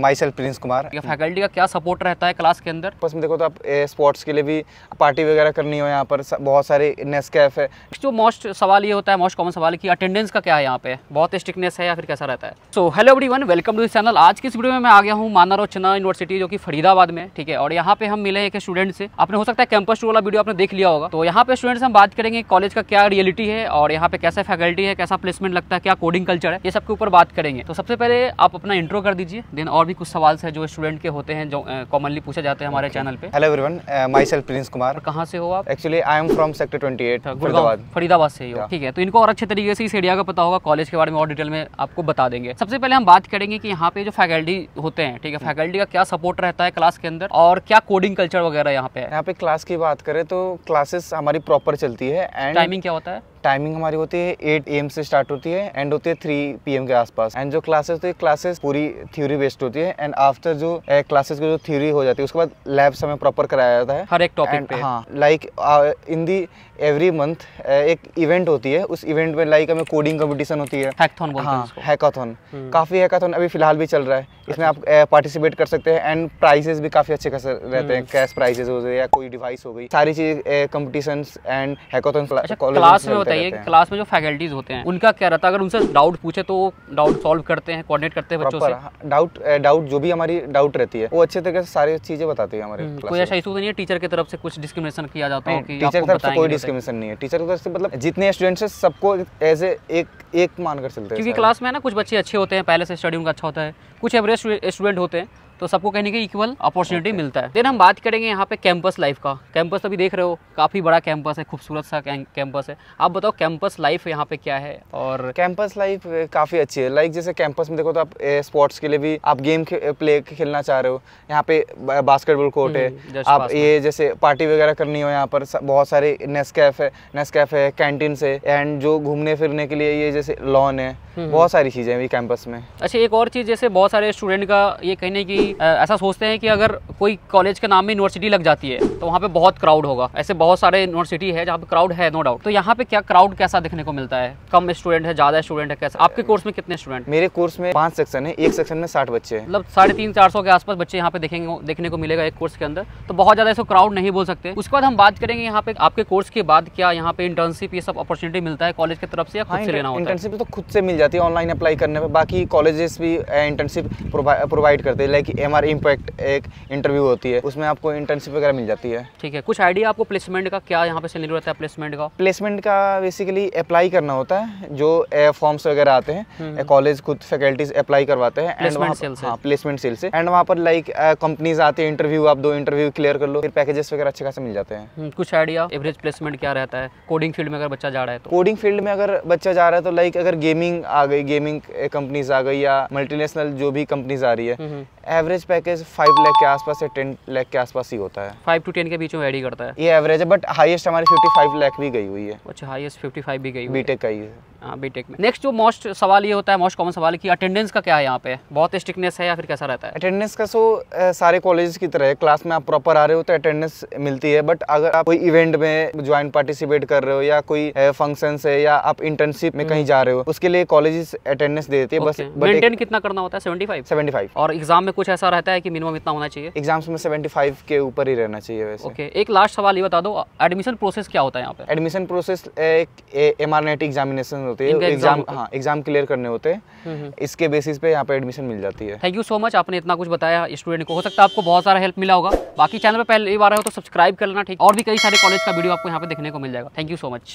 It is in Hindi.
माई सेल्फ प्रिंस कुमार फैकल्टी का क्या सपोर्ट रहता है क्लास के अंदर बस में देखो तो आप स्पोर्ट्स के लिए भी पार्टी वगैरह करनी हो यहाँ पर बहुत सारे नेस कैफ है जो मोस्ट सवाल ये होता है मोस्ट कॉमन सवाल कि अटेंडेंस का क्या है यहाँ पे बहुत स्ट्रिकनेस है या फिर कैसा रहता है so hello everyone welcome to this channel आज की इस वीडियो में मैं आ गया हूँ माना रोचना यूनिवर्सिटी जो कि फरीदाबाद में ठीक है और यहाँ पे हम मिले एक स्टूडेंट से आपने हो सकता है कैंपस टू वाला वीडियो आपने देख लिया होगा तो यहाँ पे स्टूडेंट से हम बात करेंगे कॉलेज का क्या रियलिटी है और यहाँ पे कैसा फैकल्टी है कैसा प्लेसमेंट लगता है क्या कोडिंग कल्चर है ये सबके ऊपर बात करेंगे तो सबसे पहले आप अपना इंट्रो कर दीजिए देन लेकिन और भी कुछ सवाल है जो स्टूडेंट के होते हैं जो कॉमनली पूछे जाते हैं हमारे चैनल पे hello everyone myself Prince Kumar कहाँ से हो आप actually I am from sector twenty eight Gurgaon Faridabad से ही हो ठीक है तो इनको और अच्छे तरीके से इस एरिया का पता होगा कॉलेज के बारे में और डिटेल में आपको बता देंगे सबसे पहले हम बात करेंगे कि यहाँ पे जो फैकल्टी होते हैं ठीक है फैकल्टी hmm. का क्या सपोर्ट रहता है क्लास के अंदर और क्या कोडिंग कल्चर वगैरह यहाँ पे यहाँ पे क्लास की बात करें तो क्लासेस हमारी प्रॉपर चलती है एंड टाइमिंग क्या होता है टाइमिंग हमारी होती है एट ए से स्टार्ट होती है एंड होती है थ्री पी के आसपास एंड जो क्लासेस होती है क्लासेस पूरी थ्योरी बेस्ड होती है एंड आफ्टर जो क्लासेस की जो थ्योरी हो जाती है उसके बाद लैब्स हमें प्रॉपर कराया जाता है हर एक टॉपिक पे हाँ like in the every month एक इवेंट होती है उस इवेंट में लाइक हमें कोडिंग कॉम्पिटिशन होती है हैकाथन हाँ हैकाथन काफ़ी हैकाथन अभी फिलहाल भी चल रहा है इसमें अच्छा. आप पार्टिसिपेट कर सकते हैं एंड प्राइजेस भी काफ़ी अच्छे खासे रहते हैं कैश हम्म. प्राइजेस हो गए या कोई डिवाइस हो गई सारी चीज़ कॉम्पिटिशन एंड हैकाथन क्लास में बताइए क्लास में जो फैकल्टीज होते हैं उनका क्या रहता है अगर उनसे डाउट पूछे तो डाउट सॉल्व करते हैं कोऑर्डिनेट करते हैं बच्चों से डाउट हाँ, डाउट जो भी हमारी डाउट रहती है वो अच्छे तरीके से सारी चीजें बताती है हमारे हम्म, कोई ऐसा इशू तो नहीं है टीचर की तरफ से कुछ डिस्क्रिमिनेशन किया जाता है टीचर की तरफ से कोई डिस्क्रिमिनेशन नहीं है टीचर की तरफ से मतलब जितने स्टूडेंट्स है सबको एज ए एक एक मानकर चलते हैं क्योंकि क्लास में ना कुछ बच्चे अच्छे होते हैं पहले से स्टडी उनका अच्छा होता है कुछ एवरेज स्टूडेंट होते हैं तो सबको कहने के इक्वल अपॉर्चुनिटी मिलता है देन हम बात करेंगे यहाँ पे कैंपस लाइफ का कैंपस अभी देख रहे हो काफ़ी बड़ा कैंपस है खूबसूरत सा कैंपस है आप बताओ कैंपस लाइफ यहाँ पे क्या है और कैंपस लाइफ काफ़ी अच्छी है लाइक जैसे कैंपस में देखो तो आप स्पोर्ट्स के लिए भी आप गेम प्ले खेलना चाह रहे हो यहाँ पे बास्केटबॉल कोर्ट है हम्म, आप ये जैसे पार्टी वगैरह करनी हो यहाँ पर बहुत सारे नेस्कैफ है नेस्कैफ है कैंटीन से एंड जो घूमने फिरने के लिए ये जैसे लॉन है हम्म, हम्म। बहुत सारी चीज़ें हैं कैंपस में अच्छा एक और चीज़ जैसे बहुत सारे स्टूडेंट का ये कहने की ऐसा सोचते हैं कि अगर कोई कॉलेज के नाम में यूनिवर्सिटी लग जाती है तो वहाँ पे बहुत क्राउड होगा ऐसे बहुत सारे यूनिवर्सिटी है जहाँ पे क्राउड है नो डाउट तो यहाँ पे क्या क्राउड कैसा देखने को मिलता है कम स्टूडेंट है ज्यादा स्टूडेंट है कैसा आपके कोर्स में कितने स्टूडेंट मेरे कोर्स में पांच सेक्शन है एक सेक्शन में साठ बच्चे मतलब साढ़े तीन चार सौ के आसपास बच्चे यहाँ पे देखेंगे देखने को मिलेगा एक कोर्स के अंदर तो बहुत ज्यादा ऐसे क्राउड नहीं बोल सकते उसके बाद हम बात करेंगे यहाँ पे आपके कोर्स के बाद क्या यहाँ पे इंटर्नशिप ये सब अपॉर्चुनिटी मिलता है कॉलेज की तरफ से या खुद हाँ, से लेना इंटर्नशिप तो खुद से मिल जाती है ऑनलाइन अप्लाई करने पर बाकी कॉलेजेस भी इंटर्नशिप प्रोवाइड करते हैं लाइक एम इम्पैक्ट एक इंटरव्यू होती है उसमें आपको इंटर्नशिप वगैरह मिल जाती है ठीक है कुछ आइडिया आपको प्लेसमेंट का क्या यहाँ पे सैलरी रहता है प्लेसमेंट का प्लेसमेंट का बेसिकली अप्लाई करना होता है जो फॉर्म्स वगैरह आते हैं कॉलेज हम्म। खुद फैकल्टीज अप्लाई करवाते हैं एंड वहाँ प्लेसमेंट सेल से एंड हाँ, वहाँ पर लाइक कंपनीज आते हैं इंटरव्यू आप दो इंटरव्यू क्लियर कर लो फिर पैकेजेस वगैरह अच्छे खासे मिल जाते हैं हम्म, कुछ आइडिया एवरेज प्लेसमेंट क्या रहता है कोडिंग फील्ड में अगर बच्चा जा रहा है तो कोडिंग फील्ड में अगर बच्चा जा रहा है तो लाइक अगर गेमिंग आ गई गेमिंग कंपनीज आ गई या मल्टीनेशनल जो भी कंपनीज आ रही है hmm, average package five lakh के आसपास या टेन लैख के आसपास ही होता है फाइव टू टेन के बीच में एडी करता है ये एवरेज है बट हाईएस्ट हमारी फिफ्टी फाइव लैख भी गई हुई है अच्छा हाईएस्ट फिफ्टी फाइव भी गई बीटेक का ही है बीटेक हाँ, में नेक्स्ट जो मोस्ट सवाल ये होता है मोस्ट कॉमन सवाल कि अटेंडेंस का क्या है यहाँ पे बहुत स्ट्रिकनेस है या फिर कैसा रहता है अटेंडेंस का सो सारे कॉलेज की तरह है क्लास में आप प्रॉपर आ रहे हो तो अटेंडेंस मिलती है बट अगर आप कोई इवेंट में ज्वाइन पार्टिसिपेट कर रहे हो या कोई फंक्शन है या आप इंटर्नशिप में कहीं हम्म। जा रहे हो उसके लिए कॉलेज अटेंडेंस दे देती है बस मेंटेन कितना करना होता है सेवेंटी फाइव सेवेंटी फाइव और एग्जाम में कुछ ऐसा रहता है कि मिनिमम इतना होना चाहिए एग्जाम्स में सेवेंटी फाइव के ऊपर ही रहना चाहिए वैसे ओके एक लास्ट सवाल ये बता दो एडमिशन प्रोसेस क्या होता है यहाँ पे एडमिशन प्रोसेस एक एम आर नेट एग्जामिनेशन होती है एग्जाम हाँ एग्जाम क्लियर करने होते हैं इसके बेसिस पे यहाँ पे एडमिशन मिल जाती है थैंक यू सो मच आपने इतना कुछ बताया स्टूडेंट को हो सकता है आपको बहुत सारा हेल्प मिला होगा बाकी चैनल पर पहले बार हो तो सब्सक्राइब कर लेना ठीक और भी कई सारे कॉलेज का वीडियो आपको यहाँ पे देखने को मिल जाएगा थैंक यू सो मच